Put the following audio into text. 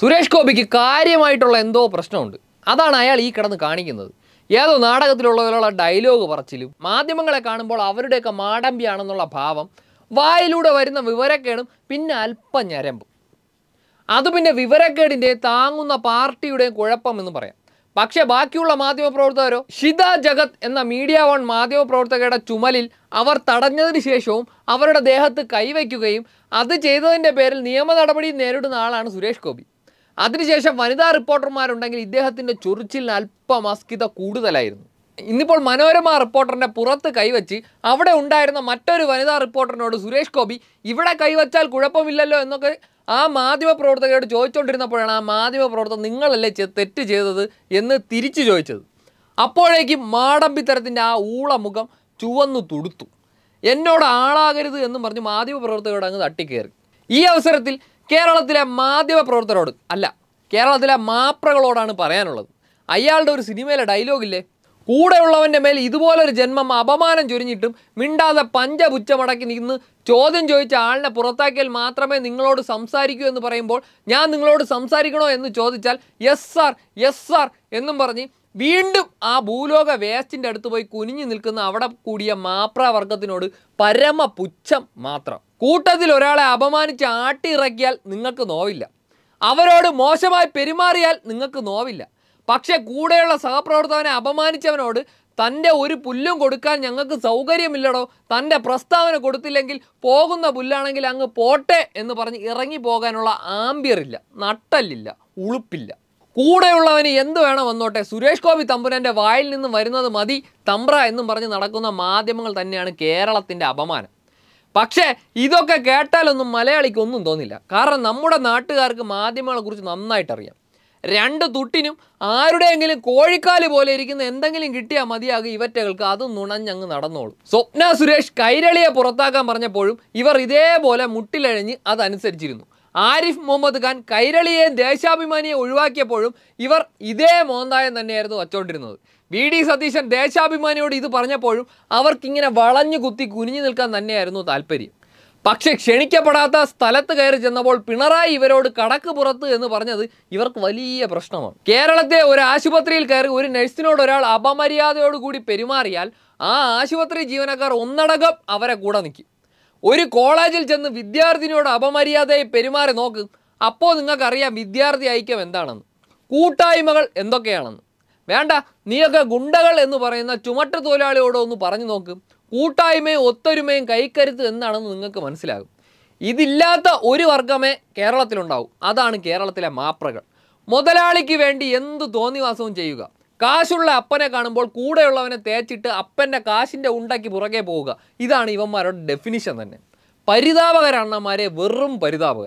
സുരേഷ് ഗോപിക്ക് കാര്യമായിട്ടുള്ള എന്തോ പ്രശ്നമുണ്ട് അതാണ് അയാൾ ഈ കിടന്ന് കാണിക്കുന്നത് ഏതോ നാടകത്തിലുള്ളവരുള്ള ഡയലോഗ് പറച്ചിലും മാധ്യമങ്ങളെ കാണുമ്പോൾ അവരുടെയൊക്കെ മാടമ്പിയാണെന്നുള്ള ഭാവം വായിലൂടെ വരുന്ന വിവരക്കേടും പിന്നെ അല്പം ഞരമ്പും അത് പിന്നെ വിവരക്കേടിൻ്റെ താങ്ങുന്ന പാർട്ടിയുടെയും കുഴപ്പമെന്ന് പറയാം പക്ഷേ ബാക്കിയുള്ള മാധ്യമപ്രവർത്തകരോ ഷിത ജഗത് എന്ന മീഡിയ വൺ മാധ്യമപ്രവർത്തകരുടെ ചുമലിൽ അവർ തടഞ്ഞതിന് ശേഷവും അവരുടെ ദേഹത്ത് കൈവയ്ക്കുകയും അത് ചെയ്തതിൻ്റെ പേരിൽ നിയമ നടപടി നേരിടുന്ന ആളാണ് സുരേഷ് ഗോപി അതിനുശേഷം വനിതാ റിപ്പോർട്ടർമാരുണ്ടെങ്കിൽ ഇദ്ദേഹത്തിൻ്റെ ചൊറിച്ചിലിന് അല്പം അസ്കിത കൂടുതലായിരുന്നു ഇന്നിപ്പോൾ മനോരമ റിപ്പോർട്ടറിൻ്റെ പുറത്ത് കൈവച്ച് അവിടെ ഉണ്ടായിരുന്ന മറ്റൊരു വനിതാ റിപ്പോർട്ടറിനോട് സുരേഷ് ഗോപി ഇവിടെ കൈവച്ചാൽ കുഴപ്പമില്ലല്ലോ എന്നൊക്കെ ആ മാധ്യമ പ്രവർത്തകരോട് ചോദിച്ചുകൊണ്ടിരുന്നപ്പോഴാണ് ആ മാധ്യമ പ്രവർത്തകർ നിങ്ങളല്ലേ തെറ്റ് ചെയ്തത് എന്ന് തിരിച്ചു ചോദിച്ചത് അപ്പോഴേക്കും മാടമ്പിത്തരത്തിൻ്റെ ആ ഊളമുഖം ചുവന്നു തുടുത്തു എന്നോട് ആളാകരുത് എന്ന് പറഞ്ഞ് മാധ്യമ പ്രവർത്തകരോട് അങ്ങ് തട്ടിക്കയറി ഈ അവസരത്തിൽ കേരളത്തിലെ മാധ്യമ പ്രവർത്തകരോട് അല്ല കേരളത്തിലെ മാപ്രകളോടാണ് പറയാനുള്ളത് അയാളുടെ ഒരു സിനിമയിലെ ഡയലോഗില്ലേ കൂടെയുള്ളവൻ്റെ മേൽ ഇതുപോലൊരു ജന്മം അപമാനം ചൊരിഞ്ഞിട്ടും മിണ്ടാതെ പഞ്ചപുച്ചമടക്കി നിന്ന് ചോദ്യം ചോദിച്ച ആളിനെ പുറത്താക്കിയാൽ മാത്രമേ നിങ്ങളോട് സംസാരിക്കൂ എന്ന് പറയുമ്പോൾ ഞാൻ നിങ്ങളോട് സംസാരിക്കണോ എന്ന് ചോദിച്ചാൽ യെസ് സാർ യെസ് സാർ എന്നും പറഞ്ഞ് വീണ്ടും ആ ഭൂലോക വേസ്റ്റിൻ്റെ അടുത്ത് പോയി കുനിഞ്ഞു നിൽക്കുന്ന അവിടെ കൂടിയ മാപ്രാവർഗത്തിനോട് പരമ പരമപുച്ഛം മാത്രം കൂട്ടത്തിൽ ഒരാളെ അപമാനിച്ച് ആട്ടിയിറക്കിയാൽ നിങ്ങൾക്ക് നോവില്ല അവരോട് മോശമായി പെരുമാറിയാൽ നിങ്ങൾക്ക് നോവില്ല പക്ഷേ കൂടെയുള്ള സഹപ്രവർത്തകനെ അപമാനിച്ചവനോട് തൻ്റെ ഒരു പുല്ലും കൊടുക്കാൻ ഞങ്ങൾക്ക് സൗകര്യമില്ലടോ തൻ്റെ പ്രസ്താവന കൊടുത്തില്ലെങ്കിൽ പോകുന്ന പുല്ലാണെങ്കിൽ അങ്ങ് പോട്ടെ എന്ന് പറഞ്ഞ് ഇറങ്ങി പോകാനുള്ള ആംബിയറില്ല നട്ടല്ലില്ല ഉളുപ്പില്ല കൂടെയുള്ളവന് എന്ത് വേണം വന്നോട്ടെ സുരേഷ് ഗോപി തമ്പുരാൻ്റെ വായിൽ നിന്ന് വരുന്നത് മതി തമ്പ്ര എന്നും പറഞ്ഞ് നടക്കുന്ന മാധ്യമങ്ങൾ തന്നെയാണ് കേരളത്തിൻ്റെ അപമാനം പക്ഷേ ഇതൊക്കെ കേട്ടാലൊന്നും മലയാളിക്ക് ഒന്നും തോന്നില്ല കാരണം നമ്മുടെ നാട്ടുകാർക്ക് മാധ്യമങ്ങളെക്കുറിച്ച് നന്നായിട്ടറിയാം രണ്ട് തുട്ടിനും ആരുടെയെങ്കിലും കോഴിക്കാല് പോലെ ഇരിക്കുന്ന എന്തെങ്കിലും കിട്ടിയാൽ മതിയാകും ഇവറ്റകൾക്ക് അത് നുണഞ്ഞങ്ങ് നടന്നോളും സ്വപ്ന സുരേഷ് കൈരളിയെ പുറത്താക്കാൻ പറഞ്ഞപ്പോഴും ഇവർ ഇതേപോലെ മുട്ടിലഴിഞ്ഞ് അതനുസരിച്ചിരുന്നു ആരിഫ് മുഹമ്മദ് ഖാൻ കൈരളിയെ ദേശാഭിമാനിയെ ഒഴിവാക്കിയപ്പോഴും ഇവർ ഇതേ മോന്തായം തന്നെയായിരുന്നു വച്ചുകൊണ്ടിരുന്നത് വി ഡി സതീശൻ ദേശാഭിമാനിയോട് ഇത് പറഞ്ഞപ്പോഴും അവർക്കിങ്ങനെ വളഞ്ഞു കുത്തി കുനിഞ്ഞു നിൽക്കാൻ തന്നെയായിരുന്നു താല്പര്യം പക്ഷേ ക്ഷണിക്കപ്പെടാത്ത സ്ഥലത്ത് കയറി ചെന്നപ്പോൾ പിണറായി ഇവരോട് കടക്ക് പുറത്ത് എന്ന് പറഞ്ഞത് ഇവർക്ക് വലിയ പ്രശ്നമാണ് കേരളത്തെ ഒരു ആശുപത്രിയിൽ കയറി ഒരു നഴ്സിനോട് ഒരാൾ അപമര്യാദയോടുകൂടി പെരുമാറിയാൽ ആ ആശുപത്രി ജീവനക്കാർ ഒന്നടകം അവരെ കൂടെ നിൽക്കും ഒരു കോളേജിൽ ചെന്ന് വിദ്യാർത്ഥിനിയോട് അപമര്യാദയെ പെരുമാറി നോക്ക് അപ്പോൾ നിങ്ങൾക്കറിയാം വിദ്യാർത്ഥി ഐക്യം എന്താണെന്ന് കൂട്ടായ്മകൾ എന്തൊക്കെയാണെന്ന് വേണ്ട നീയൊക്കെ ഗുണ്ടകൾ എന്ന് പറയുന്ന ചുമട്ട് തൊഴിലാളിയോടോ ഒന്ന് പറഞ്ഞു നോക്ക് കൂട്ടായ്മയും ഒത്തൊരുമയും കൈക്കരുത്ത് എന്നാണെന്ന് നിങ്ങൾക്ക് മനസ്സിലാകും ഇതില്ലാത്ത ഒരു വർഗമേ കേരളത്തിലുണ്ടാവും അതാണ് കേരളത്തിലെ മാപ്രകൾ മുതലാളിക്ക് വേണ്ടി എന്ത് തോന്നിവാസവും ചെയ്യുക കാശുള്ള അപ്പനെ കാണുമ്പോൾ കൂടെയുള്ളവനെ തേച്ചിട്ട് അപ്പൻ്റെ കാശിൻ്റെ ഉണ്ടാക്കി പുറകെ പോവുക ഇതാണ് ഇവന്മാരുടെ ഡെഫിനിഷൻ തന്നെ പരിതാപകരണ്ണന്മാരെ വെറും പരിതാപകർ